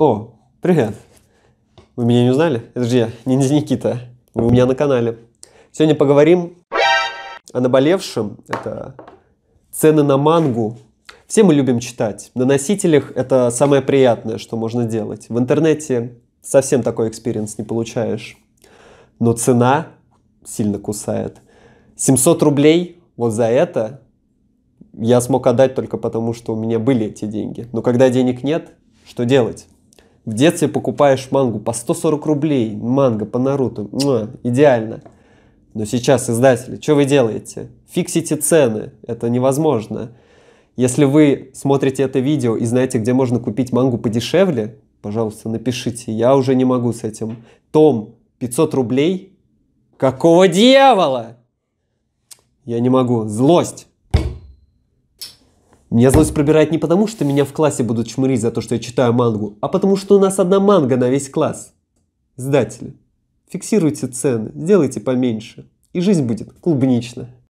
О, привет. Вы меня не узнали? Это же я, не Никита. Вы у меня на канале. Сегодня поговорим о наболевшем. Это цены на мангу. Все мы любим читать. На носителях это самое приятное, что можно делать. В интернете совсем такой экспириенс не получаешь. Но цена сильно кусает. 700 рублей вот за это я смог отдать только потому, что у меня были эти деньги. Но когда денег нет, что делать? В детстве покупаешь мангу по 140 рублей, манга по Наруто, Муа, идеально. Но сейчас, издатели, что вы делаете? Фиксите цены, это невозможно. Если вы смотрите это видео и знаете, где можно купить мангу подешевле, пожалуйста, напишите, я уже не могу с этим. Том 500 рублей? Какого дьявола? Я не могу, злость. Меня злость пробирает не потому, что меня в классе будут чмырить за то, что я читаю мангу, а потому, что у нас одна манга на весь класс. Сдатели, фиксируйте цены, сделайте поменьше, и жизнь будет клубничная.